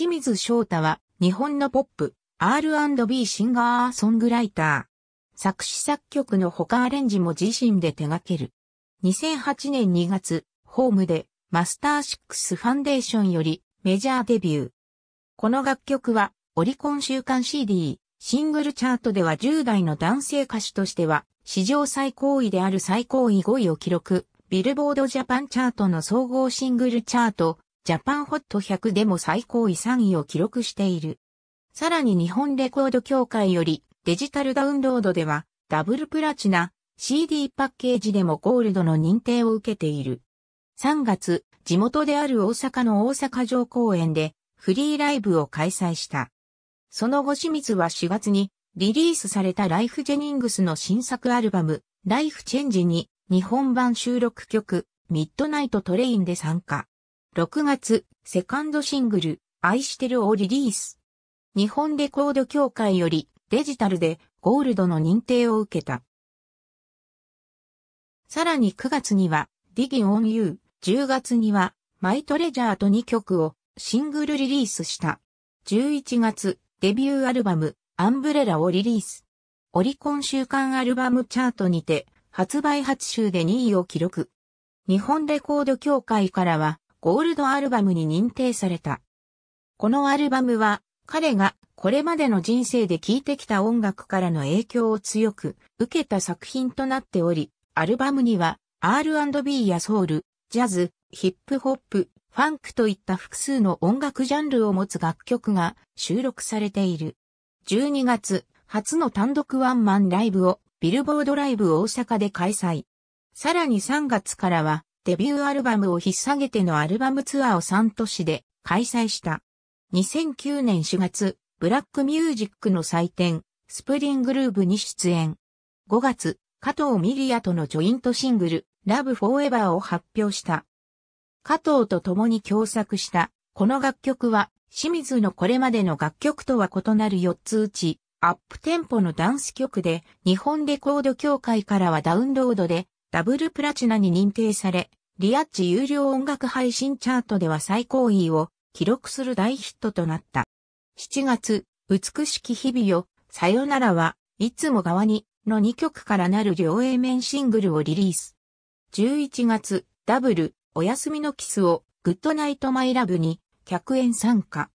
清水翔太は日本のポップ、R&B シンガーソングライター。作詞作曲の他アレンジも自身で手掛ける。2008年2月、ホームでマスターシックスファンデーションよりメジャーデビュー。この楽曲はオリコン週間 CD、シングルチャートでは10代の男性歌手としては史上最高位である最高位5位を記録、ビルボードジャパンチャートの総合シングルチャートジャパンホット100でも最高位3位を記録している。さらに日本レコード協会よりデジタルダウンロードではダブルプラチナ CD パッケージでもゴールドの認定を受けている。3月、地元である大阪の大阪城公園でフリーライブを開催した。その後清水は4月にリリースされたライフジェニングスの新作アルバムライフチェンジに日本版収録曲ミッドナイトトレインで参加。6月、セカンドシングル、愛してるをリリース。日本レコード協会よりデジタルでゴールドの認定を受けた。さらに9月には、ディギオンユー、10月には、マイトレジャーと2曲をシングルリリースした。11月、デビューアルバム、アンブレラをリリース。オリコン週間アルバムチャートにて、発売初週で2位を記録。日本レコード協会からは、ゴールドアルバムに認定された。このアルバムは彼がこれまでの人生で聴いてきた音楽からの影響を強く受けた作品となっており、アルバムには R&B やソウル、ジャズ、ヒップホップ、ファンクといった複数の音楽ジャンルを持つ楽曲が収録されている。12月、初の単独ワンマンライブをビルボードライブ大阪で開催。さらに3月からはデビューアルバムを引っ提げてのアルバムツアーを3都市で開催した。2009年4月、ブラックミュージックの祭典、スプリングルーブに出演。5月、加藤ミリアとのジョイントシングル、ラブフォーエバーを発表した。加藤と共に共作した、この楽曲は、清水のこれまでの楽曲とは異なる4つうち、アップテンポのダンス曲で、日本レコード協会からはダウンロードで、ダブルプラチナに認定され、リアッチ有料音楽配信チャートでは最高位を記録する大ヒットとなった。7月、美しき日々よ、さよならは、いつも側に、の2曲からなる両 A 面シングルをリリース。11月、ダブル、おやすみのキスを、グッドナイトマイラブに、客演参加。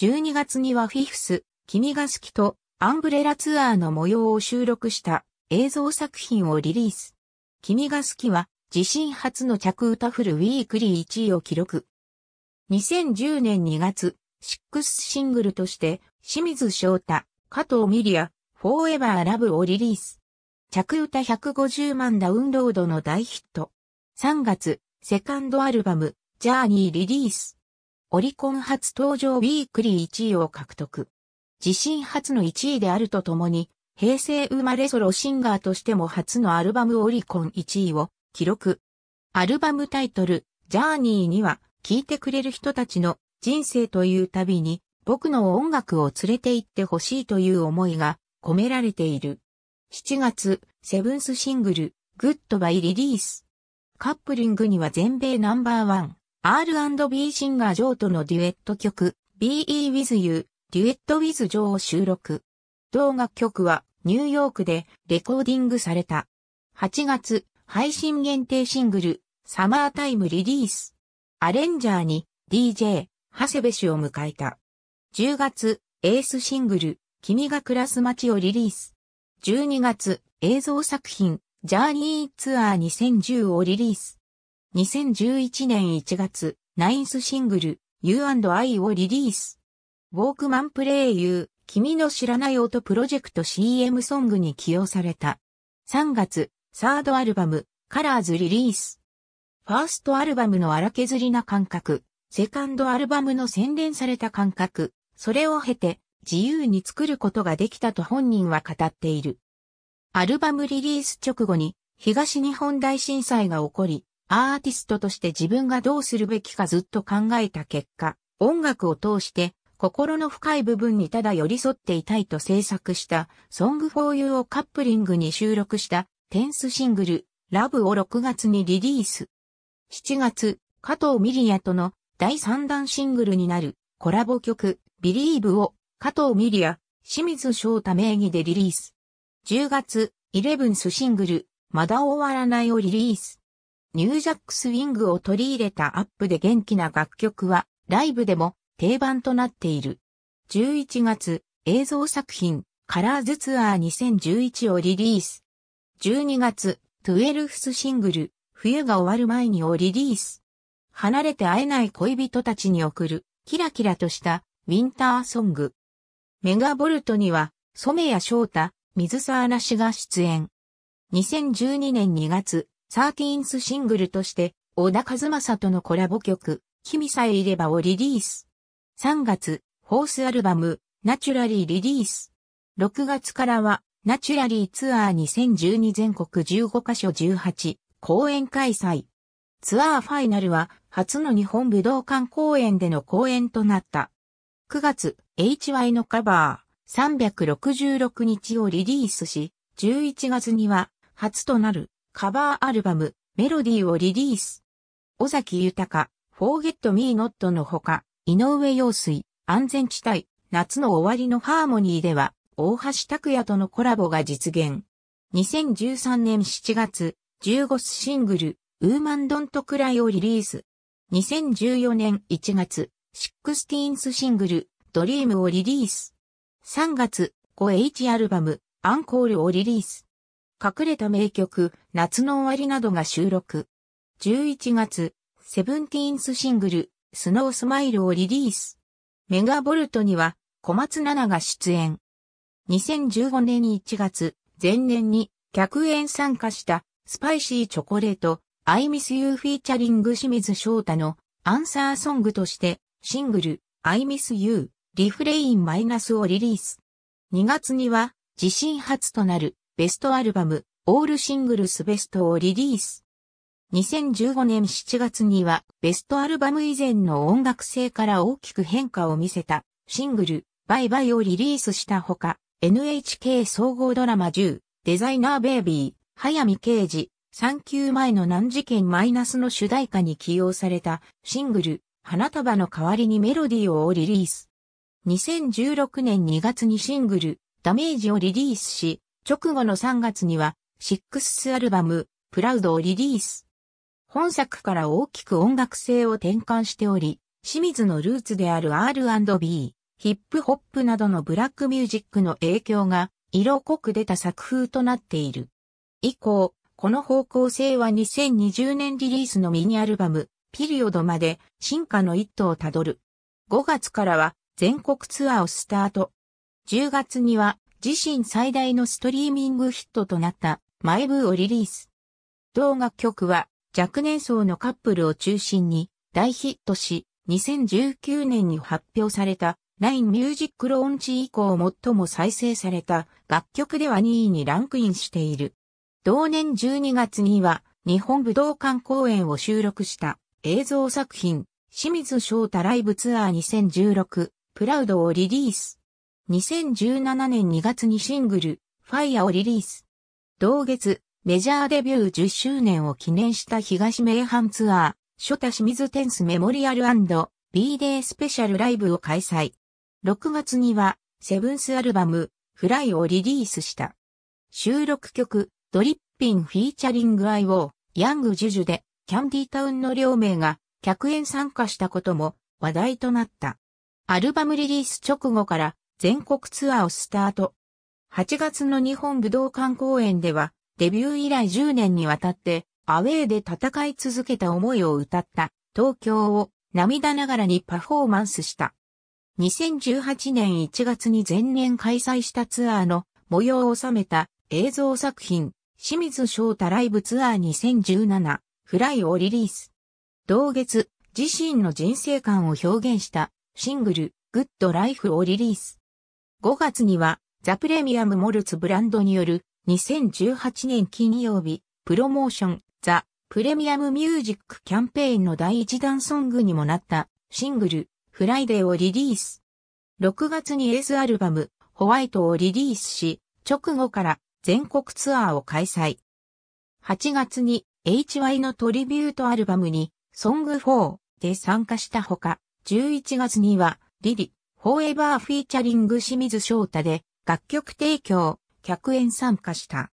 12月にはフィフス、君が好きと、アンブレラツアーの模様を収録した映像作品をリリース。君が好きは、自身初の着歌フルウィークリー1位を記録。2010年2月、シックスシングルとして、清水翔太、加藤ミリア、フォーエバーラブをリリース。着歌150万ダウンロードの大ヒット。3月、セカンドアルバム、ジャーニーリリース。オリコン初登場ウィークリー1位を獲得。自身初の1位であるとともに、平成生まれソロシンガーとしても初のアルバムオリコン1位を記録。アルバムタイトル、ジャーニーには、聴いてくれる人たちの人生という旅に、僕の音楽を連れて行ってほしいという思いが込められている。7月、セブンスシングル、グッドバイリリース。カップリングには全米ナンバーワン、R&B シンガージョーとのデュエット曲、Be With You、デュエット With ジョーを収録。同楽曲はニューヨークでレコーディングされた。8月、配信限定シングル、サマータイムリリース。アレンジャーに DJ、長谷部氏を迎えた。10月、エースシングル、君が暮らす街をリリース。12月、映像作品、ジャーニーツアー2010をリリース。2011年1月、ナインスシングル、U&I をリリース。ウォークマンプレイユー、君の知らない音プロジェクト CM ソングに起用された。3月、サードアルバム、カラーズリリース。ファーストアルバムの荒削りな感覚、セカンドアルバムの洗練された感覚、それを経て自由に作ることができたと本人は語っている。アルバムリリース直後に東日本大震災が起こり、アーティストとして自分がどうするべきかずっと考えた結果、音楽を通して心の深い部分にただ寄り添っていたいと制作したソングフォーユーをカップリングに収録したテンスシングル、ラブを6月にリリース。7月、加藤ミリアとの第3弾シングルになるコラボ曲、ビリーブを加藤ミリア、清水翔太名義でリリース。10月、イレブンスシングル、まだ終わらないをリリース。ニュージャックスウィングを取り入れたアップで元気な楽曲は、ライブでも定番となっている。11月、映像作品、カラーズツアー2011をリリース。12月、12th シングル、冬が終わる前にをリリース。離れて会えない恋人たちに送る、キラキラとした、ウィンターソング。メガボルトには、ソメショータ、水沢嵐が出演。2012年2月、13th シングルとして、小田和正とのコラボ曲、君さえいればをリリース。3月、フォースアルバム、ナチュラリーリリース。6月からは、ナチュラリーツアー2012全国15カ所18公演開催。ツアーファイナルは初の日本武道館公演での公演となった。9月、HY のカバー366日をリリースし、11月には初となるカバーアルバムメロディーをリリース。尾崎豊、フォー g e t Me Not のほか、井上陽水、安全地帯、夏の終わりのハーモニーでは、大橋拓也とのコラボが実現。2013年7月、15シングル、ウーマンドントクライをリリース。2014年1月、1 6ンスシングル、ドリームをリリース。3月、5H アルバム、アンコールをリリース。隠れた名曲、夏の終わりなどが収録。11月、セブンティーンスシングル、スノースマイルをリリース。メガボルトには、小松菜奈が出演。2015年1月、前年に客演参加したスパイシーチョコレート、I Miss You フィーチャリング清水翔太のアンサーソングとしてシングル I Miss You リフレインマイナスをリリース。2月には自身初となるベストアルバムオールシングルスベストをリリース。2015年7月にはベストアルバム以前の音楽性から大きく変化を見せたシングルバイバイをリリースしたほか、NHK 総合ドラマ10、デザイナーベイビー、早見刑事、産休前の難事件マイナスの主題歌に起用されたシングル、花束の代わりにメロディーをリリース。2016年2月にシングル、ダメージをリリースし、直後の3月には、シックスアルバム、プラウドをリリース。本作から大きく音楽性を転換しており、清水のルーツである R&B、ヒップホップなどのブラックミュージックの影響が色濃く出た作風となっている。以降、この方向性は2020年リリースのミニアルバム、ピリオドまで進化の一途をたどる。5月からは全国ツアーをスタート。10月には自身最大のストリーミングヒットとなったマイブーをリリース。同楽曲は若年層のカップルを中心に大ヒットし、2019年に発表された LINE Music l a u n 以降最も再生された楽曲では2位にランクインしている。同年12月には日本武道館公演を収録した映像作品清水翔太ライブツアー2016プラウドをリリース。2017年2月にシングルファイアをリリース。同月メジャーデビュー10周年を記念した東名阪ツアー、初太清水テンスメモリアル &B デイスペシャルライブを開催。6月には、セブンスアルバム、フライをリリースした。収録曲、ドリッピンフィーチャリングアイオー、ヤングジュジュで、キャンディタウンの両名が、客演参加したことも話題となった。アルバムリリース直後から全国ツアーをスタート。8月の日本武道館公演では、デビュー以来10年にわたって、アウェーで戦い続けた思いを歌った、東京を涙ながらにパフォーマンスした。2018年1月に前年開催したツアーの模様を収めた映像作品、清水翔太ライブツアー2017フライをリリース。同月、自身の人生観を表現したシングル、グッドライフをリリース。5月には、ザプレミアムモルツブランドによる2018年金曜日、プロモーション、ザ・プレミアムミュージックキャンペーンの第一弾ソングにもなったシングル、フライデーをリリース。6月にエースアルバム、ホワイトをリリースし、直後から全国ツアーを開催。8月に HY のトリビュートアルバムに、ソング4で参加したほか、11月には、リリ、フォーエバーフィーチャリング清水翔太で、楽曲提供、客演参加した。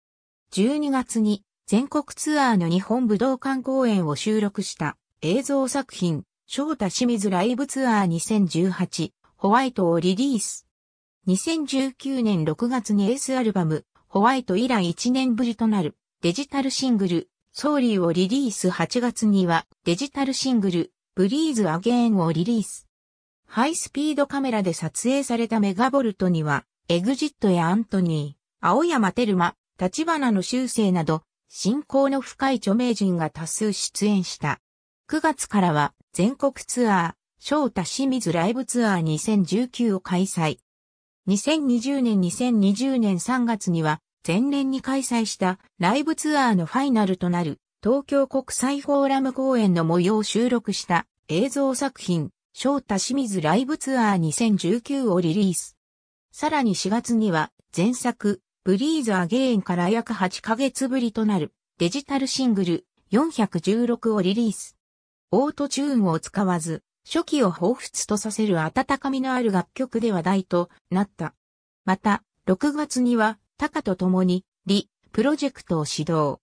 12月に、全国ツアーの日本武道館公演を収録した映像作品、翔太清水ライブツアー2018ホワイトをリリース。2019年6月にエースアルバムホワイト以来1年ぶりとなるデジタルシングルソーリーをリリース8月にはデジタルシングルブリーズアゲーンをリリース。ハイスピードカメラで撮影されたメガボルトにはエグジットやアントニー、青山テルマ、立花の修正など、信仰の深い著名人が多数出演した。9月からは、全国ツアー、翔太清水ライブツアー2019を開催。2020年2020年3月には、前年に開催したライブツアーのファイナルとなる東京国際フォーラム公演の模様を収録した映像作品、翔太清水ライブツアー2019をリリース。さらに4月には前作、ブリーズアゲインから約8ヶ月ぶりとなるデジタルシングル416をリリース。オートチューンを使わず、初期を彷彿とさせる温かみのある楽曲で話題となった。また、6月には、タカと共に、リ、プロジェクトを始動。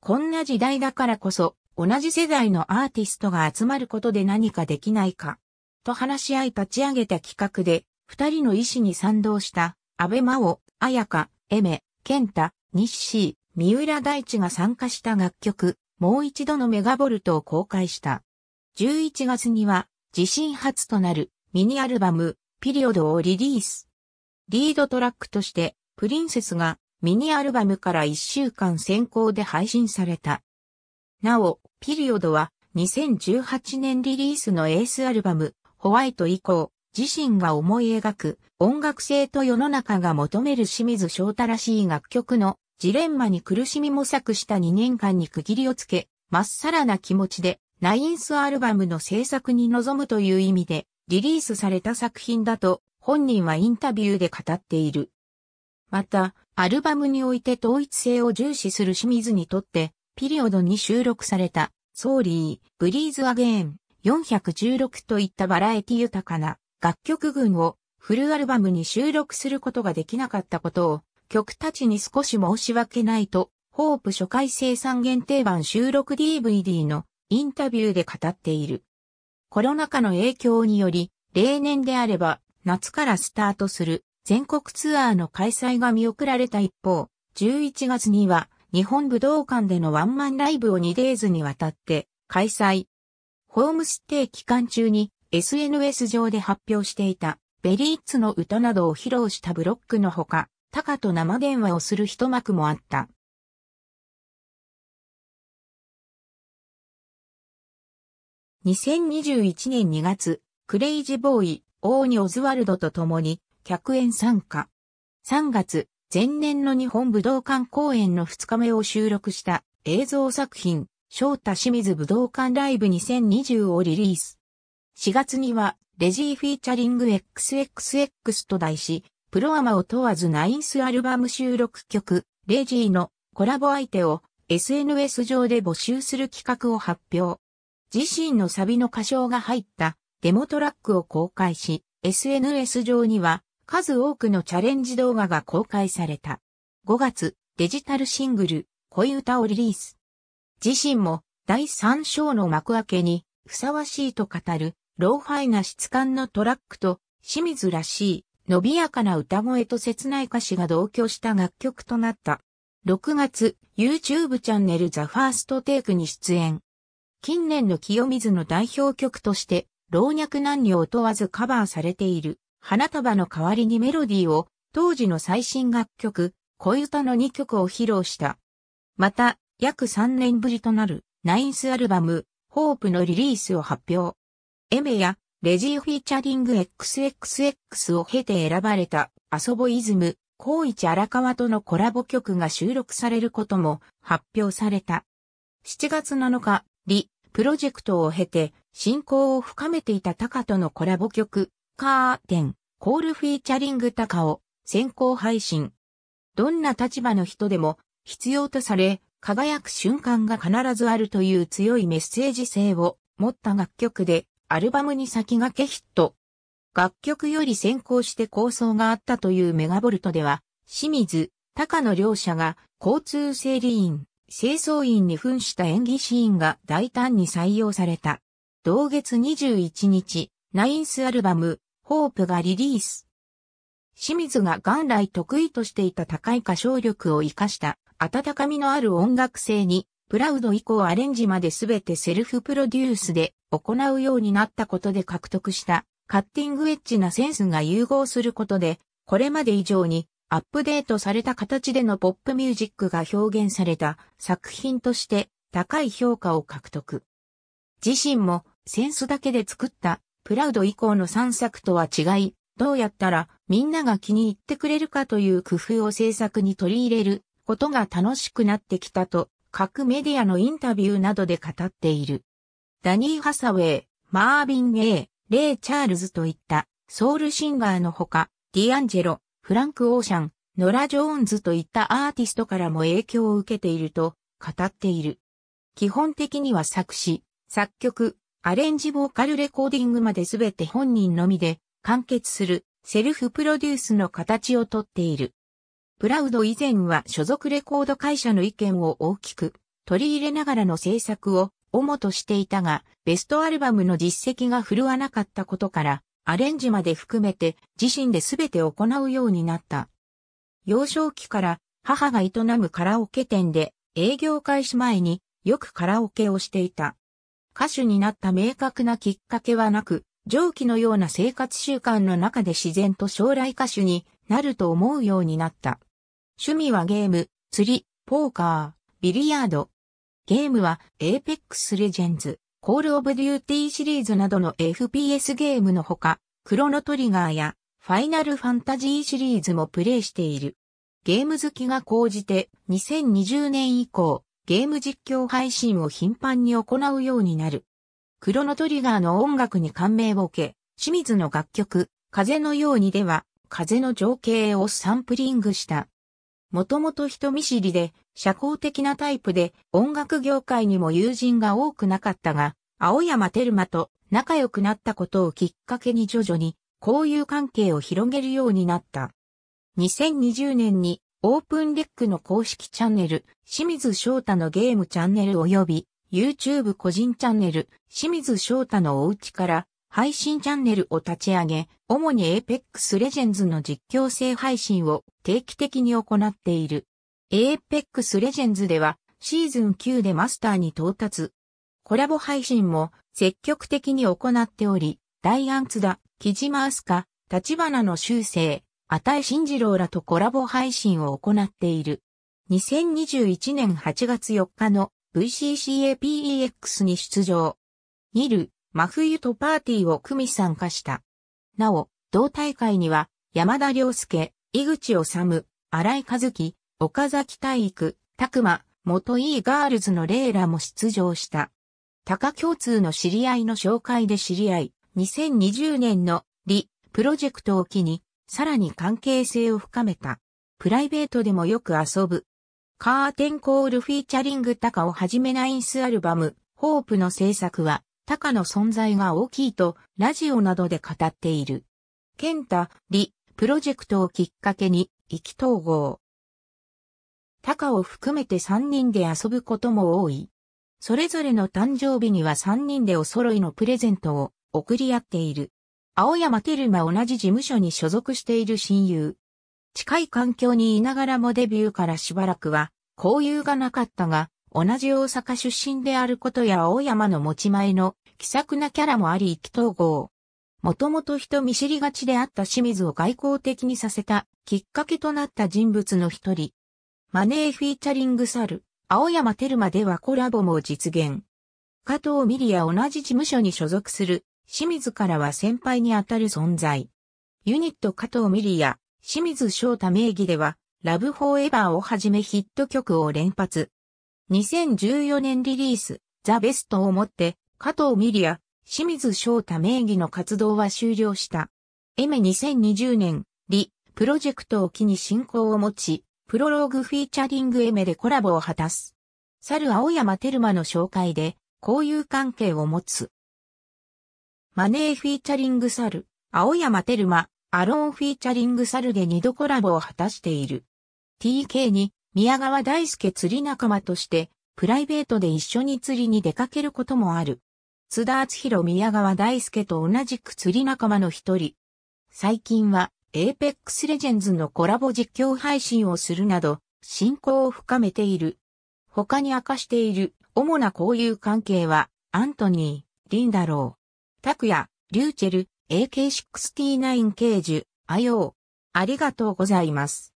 こんな時代だからこそ、同じ世代のアーティストが集まることで何かできないか、と話し合い立ち上げた企画で、二人の意思に賛同した、安倍真央、綾香、エメ、健太、シー、三浦大地が参加した楽曲、もう一度のメガボルトを公開した。11月には自身初となるミニアルバムピリオドをリリース。リードトラックとしてプリンセスがミニアルバムから1週間先行で配信された。なお、ピリオドは2018年リリースのエースアルバムホワイト以降、自身が思い描く音楽性と世の中が求める清水翔太らしい楽曲のジレンマに苦しみ模索した2年間に区切りをつけ、まっさらな気持ちで、ナインスアルバムの制作に臨むという意味で、リリースされた作品だと、本人はインタビューで語っている。また、アルバムにおいて統一性を重視する清水にとって、ピリオドに収録された、ソーリー、ブリーズアゲーン、416といったバラエティ豊かな楽曲群をフルアルバムに収録することができなかったことを曲たちに少し申し訳ないと、ホープ初回生産限定版収録 DVD のインタビューで語っている。コロナ禍の影響により、例年であれば夏からスタートする全国ツアーの開催が見送られた一方、11月には日本武道館でのワンマンライブを2デーズにわたって開催。ホームステイ期間中に SNS 上で発表していたベリーツの歌などを披露したブロックのほか、タカと生電話をする一幕もあった。2021年2月、クレイジーボーイ、オーニ・オズワルドと共に、客演参加。3月、前年の日本武道館公演の2日目を収録した映像作品、翔太清水武道館ライブ2020をリリース。4月には、レジーフィーチャリング XXX と題し、プロアマを問わずナインスアルバム収録曲、レジーのコラボ相手を SNS 上で募集する企画を発表。自身のサビの歌唱が入ったデモトラックを公開し、SNS 上には数多くのチャレンジ動画が公開された。5月、デジタルシングル、恋歌をリリース。自身も第3章の幕開けにふさわしいと語る、ローファイな質感のトラックと清水らしい伸びやかな歌声と切ない歌詞が同居した楽曲となった。6月、YouTube チャンネルザファーストテイクに出演。近年の清水の代表曲として、老若男女を問わずカバーされている、花束の代わりにメロディーを、当時の最新楽曲、恋歌の2曲を披露した。また、約3年ぶりとなる、ナインスアルバム、ホープのリリースを発表。エメやレジーフィーチャリング XXX を経て選ばれた、アソボイズム、高一荒川とのコラボ曲が収録されることも発表された。7月7日、リ、プロジェクトを経て、進行を深めていたタカとのコラボ曲、カーテン、コールフィーチャリングタカを先行配信。どんな立場の人でも必要とされ、輝く瞬間が必ずあるという強いメッセージ性を持った楽曲で、アルバムに先駆けヒット。楽曲より先行して構想があったというメガボルトでは、清水、高野両者が交通整理員、清掃員に扮した演技シーンが大胆に採用された。同月21日、ナインスアルバム、ホープがリリース。清水が元来得意としていた高い歌唱力を活かした温かみのある音楽性にプラウド以降アレンジまで全てセルフプロデュースで行うようになったことで獲得したカッティングエッジなセンスが融合することで、これまで以上にアップデートされた形でのポップミュージックが表現された作品として高い評価を獲得。自身もセンスだけで作ったプラウド以降の3作とは違い、どうやったらみんなが気に入ってくれるかという工夫を制作に取り入れることが楽しくなってきたと各メディアのインタビューなどで語っている。ダニー・ハサウェイ、マービン・ゲイ、レイ・チャールズといったソウルシンガーのほか、ディアンジェロ、フランク・オーシャン、ノラ・ジョーンズといったアーティストからも影響を受けていると語っている。基本的には作詞、作曲、アレンジボーカルレコーディングまで全て本人のみで完結するセルフプロデュースの形をとっている。プラウド以前は所属レコード会社の意見を大きく取り入れながらの制作を主としていたが、ベストアルバムの実績が振るわなかったことから、アレンジまで含めて自身で全て行うようになった。幼少期から母が営むカラオケ店で営業開始前によくカラオケをしていた。歌手になった明確なきっかけはなく、上記のような生活習慣の中で自然と将来歌手になると思うようになった。趣味はゲーム、釣り、ポーカー、ビリヤード。ゲームは Apex スレジェンズ、コールオブデューティーシリーズなどの FPS ゲームのほか、クロノトリガーやファイナルファンタジーシリーズもプレイしている。ゲーム好きが高じて2020年以降、ゲーム実況配信を頻繁に行うようになる。クロノトリガーの音楽に感銘を受け、清水の楽曲、風のようにでは、風の情景をサンプリングしたもともと人見知りで、社交的なタイプで、音楽業界にも友人が多くなかったが、青山テルマと仲良くなったことをきっかけに徐々に、交友関係を広げるようになった。2020年に、オープンレックの公式チャンネル、清水翔太のゲームチャンネル及び、YouTube 個人チャンネル、清水翔太のお家から、配信チャンネルを立ち上げ、主に Apex Legends の実況性配信を定期的に行っている。Apex Legends ではシーズン9でマスターに到達。コラボ配信も積極的に行っており、ダイアンツダ、木島明日香、立花の修正、与井慎次郎らとコラボ配信を行っている。2021年8月4日の VCCAPEX に出場。ニル、真冬とパーティーを組み参加した。なお、同大会には、山田良介、井口治、荒井和樹、岡崎体育、拓馬、元 E ガールズのレイラも出場した。高共通の知り合いの紹介で知り合い、2020年のリプロジェクトを機に、さらに関係性を深めた。プライベートでもよく遊ぶ。カーテンコールフィーチャリング高をはじめナインスアルバム、ホープの制作は、タカの存在が大きいと、ラジオなどで語っている。ケンタ、リ、プロジェクトをきっかけに、意気統合。タカを含めて3人で遊ぶことも多い。それぞれの誕生日には3人でお揃いのプレゼントを送り合っている。青山テルマ同じ事務所に所属している親友。近い環境にいながらもデビューからしばらくは交友がなかったが、同じ大阪出身であることや青山の持ち前の気さくなキャラもあり意気投合。もともと人見知りがちであった清水を外交的にさせたきっかけとなった人物の一人。マネーフィーチャリングサル、青山テルマではコラボも実現。加藤ミリア同じ事務所に所属する清水からは先輩にあたる存在。ユニット加藤ミリア、清水翔太名義では、ラブフォーエバーをはじめヒット曲を連発。2014年リリース、ザ・ベストをもって、加藤ミリア、清水翔太名義の活動は終了した。エメ2020年、リ、プロジェクトを機に進行を持ち、プロローグフィーチャリングエメでコラボを果たす。猿青山テルマの紹介で、交友関係を持つ。マネーフィーチャリング猿、青山テルマ、アローンフィーチャリング猿で2度コラボを果たしている。TK に宮川大輔釣り仲間として、プライベートで一緒に釣りに出かけることもある。津田厚弘宮川大輔と同じく釣り仲間の一人。最近は、エーペックスレジェンズのコラボ実況配信をするなど、進行を深めている。他に明かしている主な交友関係は、アントニー、リンダロウ、タクヤ、リューチェル、AK69 ケージュ、アヨー。ありがとうございます。